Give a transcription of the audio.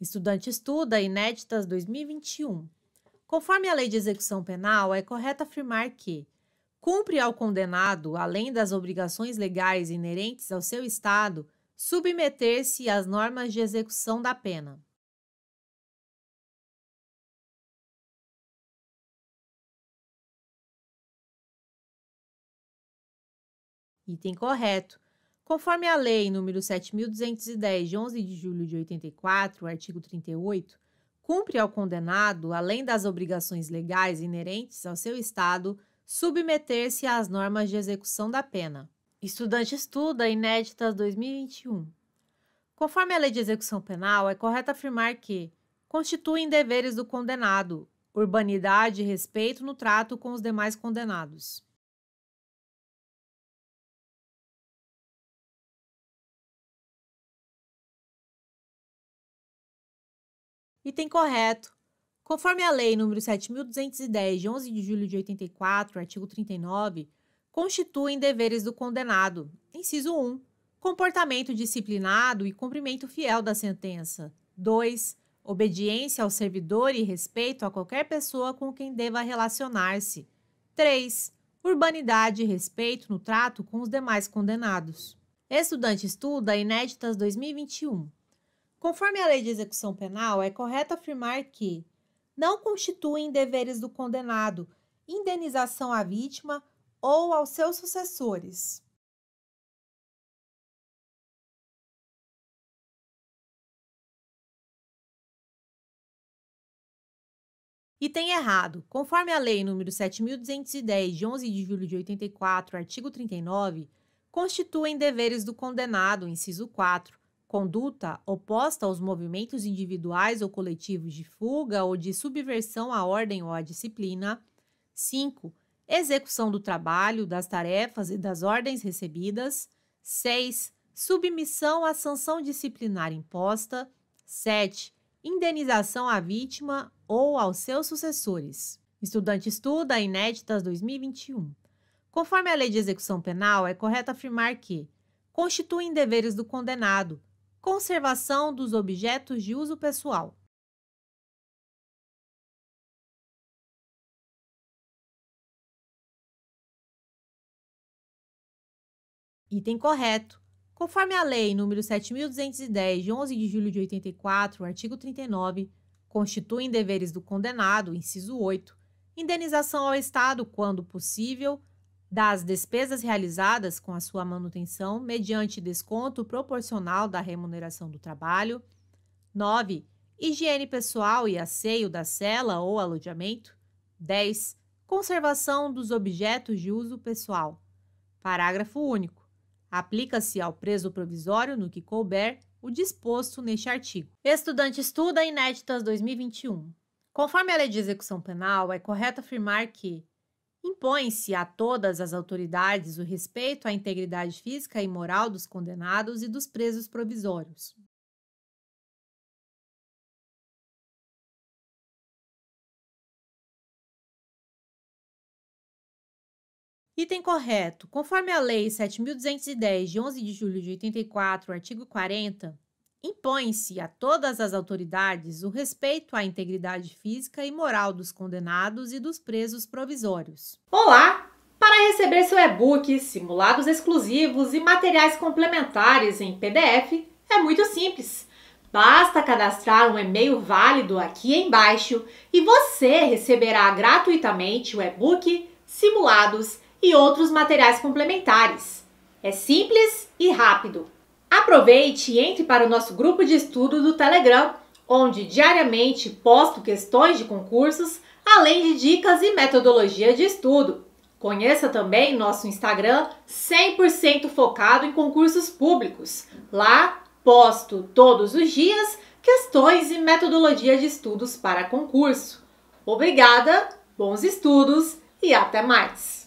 Estudante estuda Inéditas 2021. Conforme a Lei de Execução Penal, é correto afirmar que cumpre ao condenado, além das obrigações legais inerentes ao seu estado, submeter-se às normas de execução da pena. Item correto. Conforme a Lei nº 7.210, de 11 de julho de 84, artigo 38, cumpre ao condenado, além das obrigações legais inerentes ao seu Estado, submeter-se às normas de execução da pena. Estudante estuda Inéditas 2021. Conforme a Lei de Execução Penal, é correto afirmar que constituem deveres do condenado, urbanidade e respeito no trato com os demais condenados. Item correto. Conforme a Lei nº 7.210, de 11 de julho de 84, artigo 39, constituem deveres do condenado. Inciso 1. Comportamento disciplinado e cumprimento fiel da sentença. 2. Obediência ao servidor e respeito a qualquer pessoa com quem deva relacionar-se. 3. Urbanidade e respeito no trato com os demais condenados. Estudante Estuda Inéditas 2021. Conforme a lei de execução penal, é correto afirmar que não constituem deveres do condenado indenização à vítima ou aos seus sucessores. Item errado. Conforme a Lei nº 7.210, de 11 de julho de 84, artigo 39, constituem deveres do condenado, inciso 4, conduta oposta aos movimentos individuais ou coletivos de fuga ou de subversão à ordem ou à disciplina. 5. Execução do trabalho, das tarefas e das ordens recebidas. 6. Submissão à sanção disciplinar imposta. 7. Indenização à vítima ou aos seus sucessores. Estudante estuda Inéditas 2021. Conforme a Lei de Execução Penal, é correto afirmar que constituem deveres do condenado, conservação dos objetos de uso pessoal. Item correto. Conforme a Lei nº 7.210, de 11 de julho de 84, artigo 39, constituem deveres do condenado, inciso 8, indenização ao Estado, quando possível, das despesas realizadas com a sua manutenção mediante desconto proporcional da remuneração do trabalho. 9. Higiene pessoal e asseio da cela ou alojamento. 10. Conservação dos objetos de uso pessoal. Parágrafo único. Aplica-se ao preso provisório, no que couber, o disposto neste artigo. Estudante estuda Inéditas 2021. Conforme a Lei de Execução Penal, é correto afirmar que Impõe-se a todas as autoridades o respeito à integridade física e moral dos condenados e dos presos provisórios. Item correto. Conforme a Lei 7.210, de 11 de julho de 84, artigo 40, Impõe-se a todas as autoridades o respeito à integridade física e moral dos condenados e dos presos provisórios. Olá! Para receber seu e-book, simulados exclusivos e materiais complementares em PDF, é muito simples. Basta cadastrar um e-mail válido aqui embaixo e você receberá gratuitamente o e-book, simulados e outros materiais complementares. É simples e rápido. Aproveite e entre para o nosso grupo de estudo do Telegram, onde diariamente posto questões de concursos, além de dicas e metodologia de estudo. Conheça também nosso Instagram 100% focado em concursos públicos. Lá posto todos os dias questões e metodologia de estudos para concurso. Obrigada, bons estudos e até mais!